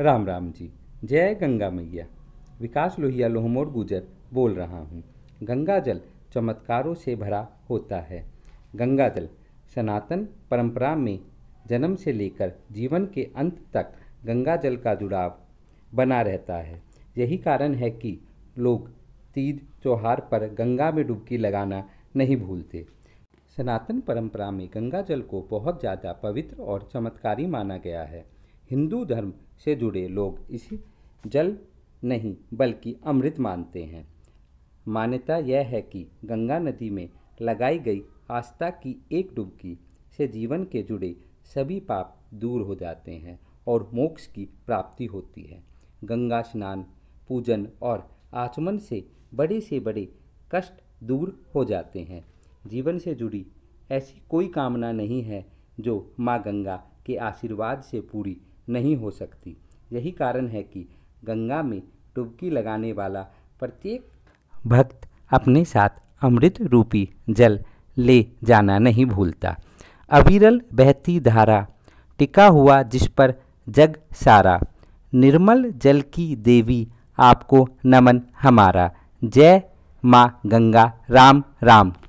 राम राम जी जय गंगा मैया विकास लोहिया लोहमोड़ गुजर बोल रहा हूँ गंगा जल चमत्कारों से भरा होता है गंगा जल सनातन परंपरा में जन्म से लेकर जीवन के अंत तक गंगा जल का जुड़ाव बना रहता है यही कारण है कि लोग तीज त्यौहार पर गंगा में डुबकी लगाना नहीं भूलते सनातन परंपरा में गंगा जल को बहुत ज़्यादा पवित्र और चमत्कारी माना गया है हिंदू धर्म से जुड़े लोग इसे जल नहीं बल्कि अमृत मानते हैं मान्यता यह है कि गंगा नदी में लगाई गई आस्था की एक डुबकी से जीवन के जुड़े सभी पाप दूर हो जाते हैं और मोक्ष की प्राप्ति होती है गंगा स्नान पूजन और आचमन से बड़े से बड़े कष्ट दूर हो जाते हैं जीवन से जुड़ी ऐसी कोई कामना नहीं है जो माँ गंगा के आशीर्वाद से पूरी नहीं हो सकती यही कारण है कि गंगा में डुबकी लगाने वाला प्रत्येक भक्त अपने साथ अमृत रूपी जल ले जाना नहीं भूलता अविरल बहती धारा टिका हुआ जिस पर जग सारा निर्मल जल की देवी आपको नमन हमारा जय माँ गंगा राम राम